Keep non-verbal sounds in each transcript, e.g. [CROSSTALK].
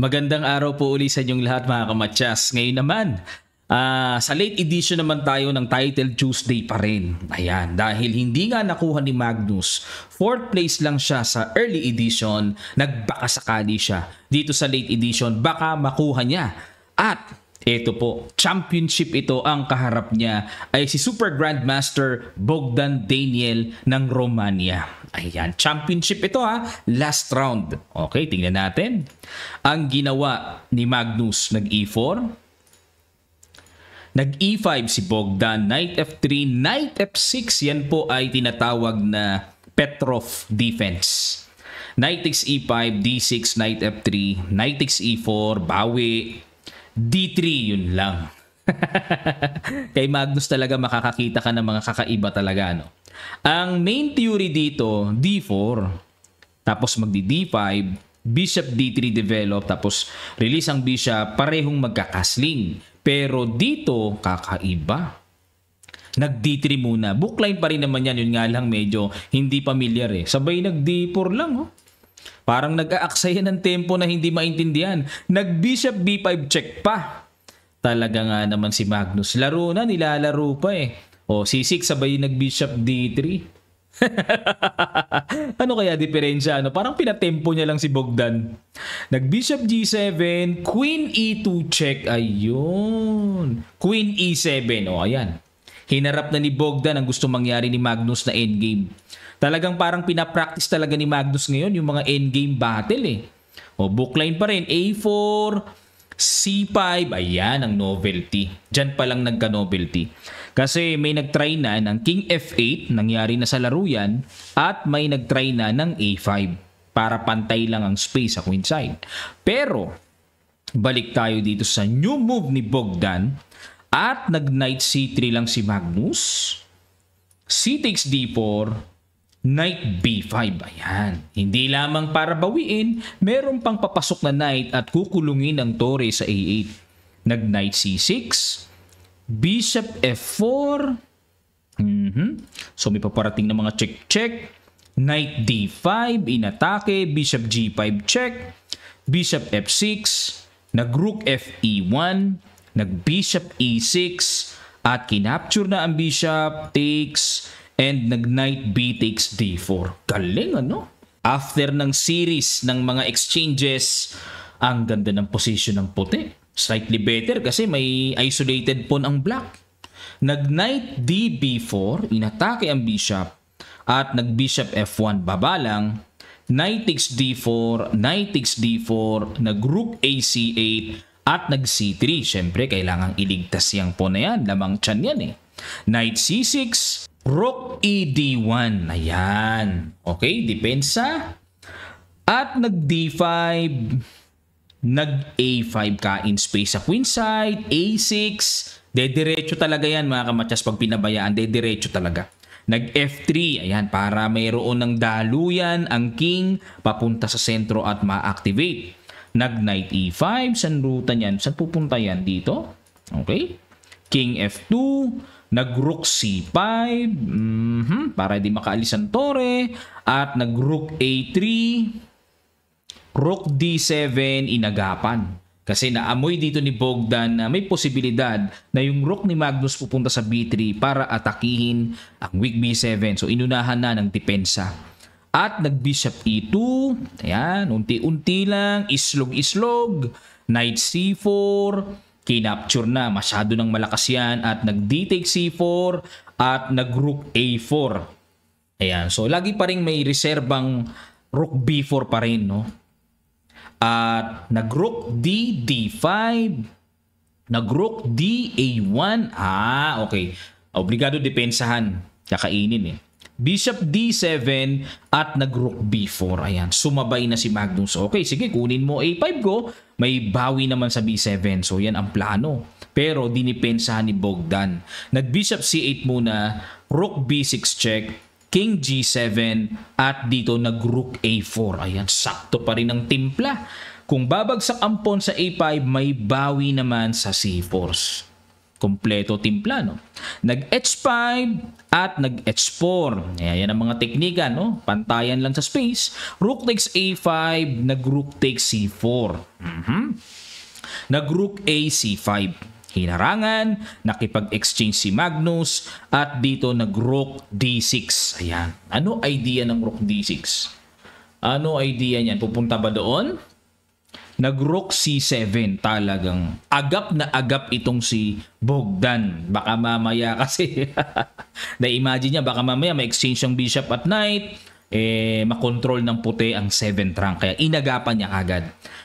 Magandang araw po uli sa inyong lahat mga kamatsas. Ngayon naman, uh, sa late edition naman tayo ng Title Tuesday pa rin. Ayan, dahil hindi nga nakuha ni Magnus. Fourth place lang siya sa early edition. Nagbaka sakali siya. Dito sa late edition, baka makuha niya. At ito po, championship ito ang kaharap niya ay si Super Grandmaster Bogdan Daniel ng Romania. Ayan, championship ito ha, last round. Okay, tingnan natin. Ang ginawa ni Magnus, nag-E4. Nag-E5 si Bogdan, knight F3, knight F6. Yan po ay tinatawag na Petrov defense. Knight takes E5, D6, knight F3, knight takes E4, bawi, D3 yun lang. [LAUGHS] Kay Magnus talaga makakakita ka ng mga kakaiba talaga. Ano? Ang main theory dito, D4, tapos magdi D5, Bishop D3 develop, tapos release ang Bishop, parehong magkakasling. Pero dito, kakaiba. Nag D3 muna. Bookline pa rin naman yan. Yun nga lang medyo hindi pamilyar eh. Sabay nag D4 lang oh. Parang nag-aaksaya ng tempo na hindi maintindihan. Nag-bishop b5 check pa. Talaga nga naman si Magnus. Laro na, nilalaro pa eh. O, c6 sabay nag-bishop d3. [LAUGHS] ano kaya diferensya? Ano? Parang pinatempo niya lang si Bogdan. Nag-bishop g7, queen e2 check. Ayun. Queen e7. O, ayan. Hinarap na ni Bogdan ang gusto mangyari ni Magnus na endgame. Talagang parang pinapractice talaga ni Magnus ngayon yung mga endgame battle eh. O bookline pa rin, A4, C5, ayan ang novelty. Diyan pa lang nagka-novelty. Kasi may nagtry na ng King F8, nangyari na sa laro yan, at may nagtry na ng A5 para pantay lang ang space sa queenside. Pero, balik tayo dito sa new move ni Bogdan at nag-knight C3 lang si Magnus. C takes D4, Knight B5, ayan. Hindi lamang para bawiin, meron pang papasok na knight at kukulungin ang tore sa A8. Nag knight C6, bishop F4, mm -hmm. so may paparating na mga check-check, knight D5, inatake, bishop G5 check, bishop F6, nag rook FE1, nag bishop E6, at kinapture na ang bishop, takes, and nag knight b takes d4. Galing ano? After ng series ng mga exchanges, ang ganda ng position ng puti. Slightly better kasi may isolated pawn ang black. nag knight d b 4 inatake ang bishop at nag bishop f1 babalang. Knight takes d4, knight takes d4, nag rook a c 8 at nag c3. Siyempre, kailangang iligtas yung pawn na yan. Lamang tiyan yan eh. Knight c6, Rook ED1. Ayan. Okay, depensa. At nag-D5, nag-A5 ka in space sa queenside, A6. Dediretso talaga yan mga kamatsas pag pinabayaan. Dediretso talaga. Nag-F3, ayan, para mayroon ng daluyan ang king papunta sa sentro at ma-activate. Nag-Knight E5, San ruta niyan? Saan pupunta yan? Dito? Okay. King F2, nagrook c5, mm-hmm, para di makaalis ang tore. At nagrook d7, inagapan. Kasi naamoy dito ni Bogdan na may posibilidad na yung rook ni Magnus pupunta sa b3 para atakihin ang weak b7. So inunahan na ng depensa. At nag-bishop e2. Ayan, unti-unti lang, islog-islog. Knight c4 kinapture na. Masyado ng malakas yan at nag d c4 at nag-rook a4. Ayan. So, lagi pa rin may reserbang rook b4 pa rin, no? At nag-rook d, d5, nag-rook d, a1. Ah, okay. Obligado depensahan. Kakainin eh. Bishop d7 at nag-rook b4. Ayan, sumabay na si Magnus. Okay, sige, kunin mo a5 ko may bawi naman sa B7 so yan ang plano. Pero dinipensahan ni Bogdan. Nag-bishop C8 muna, rook B6 check, king G7 at dito nag-rook A4. Ayan, sakto pa rin ang timpla. Kung babagsak ang pawn sa A5, may bawi naman sa C4 kompleto timpla. No? Nag-H5 at nag-H4. Ayan ang mga teknika. No? Pantayan lang sa space. Rook takes A5, nag-Rook takes C4. Mm -hmm. Nag-Rook A, C5. Hinarangan, nakipag-exchange si Magnus, at dito nag-Rook D6. Ayan. Ano idea ng Rook D6? Ano idea niyan? Pupunta ba doon? nagrook C7 talagang. Agap na agap itong si Bogdan. Baka mamaya [LAUGHS] kasi, na-imagine niya, baka mamaya ma-exchange yung bishop at knight, eh, makontrol ng puti ang 7th rank. Kaya inagapan niya agad.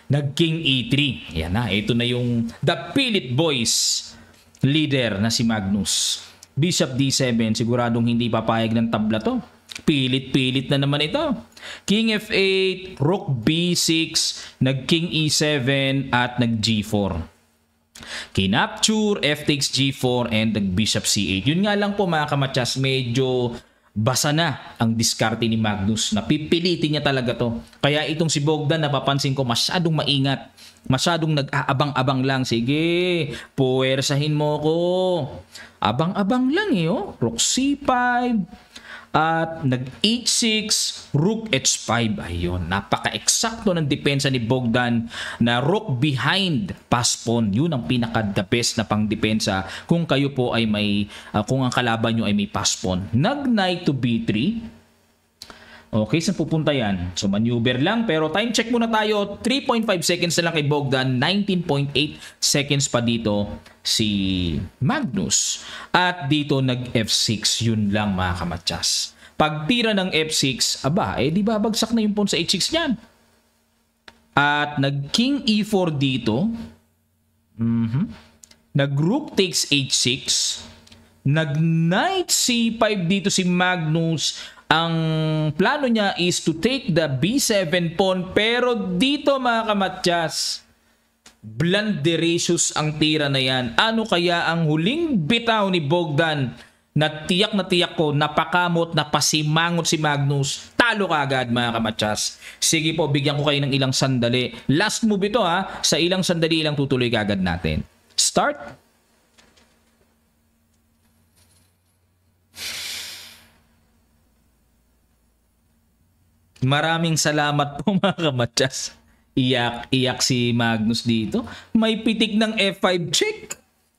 Nag-king E3. Yan na, ito na yung the Pilit Boys leader na si Magnus. Bishop D7, siguradong hindi papayag ng tabla to Pilit-pilit na naman ito. King F8, Rook B6, nag e King E7 at nag G4. Kinapture, F takes G4 and nag Bishop C8. Yun nga lang po mga kamatsas, medyo basa na ang diskarte ni Magnus. Napipilitin niya talaga to. Kaya itong si Bogdan, napapansin ko masyadong maingat. Masyadong nag-aabang-abang lang. Sige, puwersahin mo ko. Abang-abang lang eh. Oh. Rook C5, at nag h6, rook h5. Ayun, napaka-eksakto ng depensa ni Bogdan na rook behind pass Yun ang pinaka-the best na pangdepensa kung kayo po ay may, uh, kung ang kalaban nyo ay may pass Nag knight to b3, Okay, saan pupunta yan? So maneuver lang pero time check muna tayo. 3.5 seconds na lang kay Bogdan. 19.8 seconds pa dito si Magnus. At dito nag F6. Yun lang mga kamatsas. Pagtira ng F6, aba, eh di ba bagsak na yung pawn sa H6 niyan? At nag King E4 dito. Mm -hmm. Nag Rook takes H6. Nag Knight C5 dito si Magnus ang plano niya is to take the B7 pawn pero dito mga kamatyas, blanderacious ang tira na yan. Ano kaya ang huling bitaw ni Bogdan na tiyak na tiyak ko, napakamot, napasimangot si Magnus, talo ka agad mga kamatyas. Sige po, bigyan ko kayo ng ilang sandali. Last move ito ha, sa ilang sandali lang tutuloy ka agad natin. Start! Maraming salamat po [LAUGHS] mga kamatsas. Iyak, iyak si Magnus dito. May pitik ng F5 check.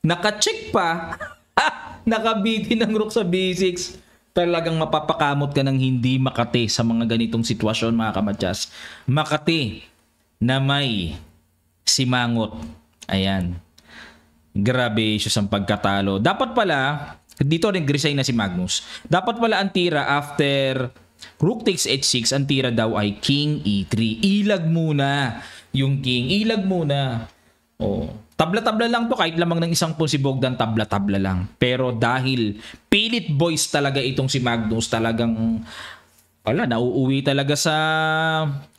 Naka-check pa. [LAUGHS] Nakabitin ng rook sa B6. Talagang mapapakamot ka ng hindi makate sa mga ganitong sitwasyon mga kamatsas. Makate na may simangot. Ayan. Grabe siya sa pagkatalo. Dapat pala, dito rin grisay na si Magnus. Dapat pala ang tira after Rook takes h6, ang tira daw ay king e3. Ilag muna yung king. Ilag muna. Oh. Tabla-tabla lang to kahit lamang ng isang pun si Bogdan tabla-tabla lang. Pero dahil pilit boys talaga itong si Magnus talagang wala, nauuwi talaga sa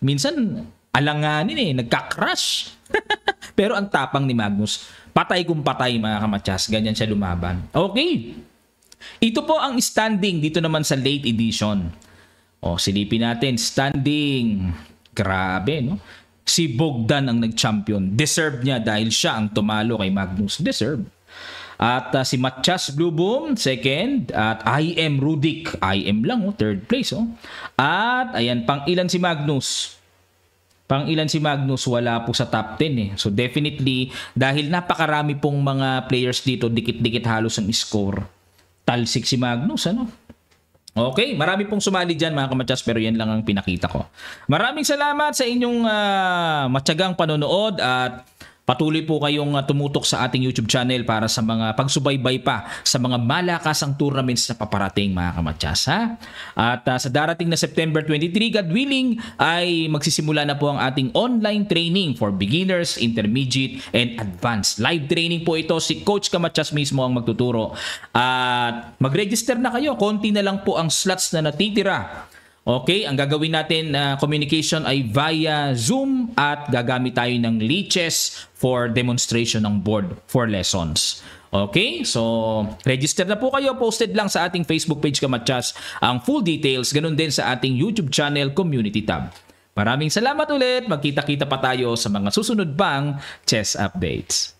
minsan alanganin eh, nagka-crash. [LAUGHS] Pero ang tapang ni Magnus, patay kung patay mga kamatsas, ganyan siya lumaban. Okay. Ito po ang standing dito naman sa late edition. O, silipin natin, standing. Grabe, no? Si Bogdan ang nag-champion. Deserve niya dahil siya ang tumalo kay Magnus. Deserve. At uh, si Matchas Blueboom, second. At I am Rudik. I am lang, oh, third place. Oh. At ayan, pang ilan si Magnus? Pang ilan si Magnus wala po sa top 10 eh. So definitely, dahil napakarami pong mga players dito, dikit-dikit halos ang score. Talsik si Magnus, ano? Okay, marami pong sumali dyan mga kamatsas pero yan lang ang pinakita ko. Maraming salamat sa inyong uh, matyagang panonood at Patuloy po kayong ah, tumutok sa ating YouTube channel para sa mga pagsubaybay pa sa mga malakasang tournaments na paparating mga kamatsas. Ha? At uh, sa darating na September 23, God willing, ay magsisimula na po ang ating online training for beginners, intermediate, and advanced. Live training po ito. Si Coach Kamatsas mismo ang magtuturo. At mag-register na kayo. Konti na lang po ang slots na natitira Okay, ang gagawin natin na uh, communication ay via Zoom at gagamit tayo ng leeches for demonstration ng board for lessons. Okay, so register na po kayo. Posted lang sa ating Facebook page Kamachas ang full details. Ganun din sa ating YouTube channel Community tab. Maraming salamat ulit. Magkita-kita pa tayo sa mga susunod pang chess updates.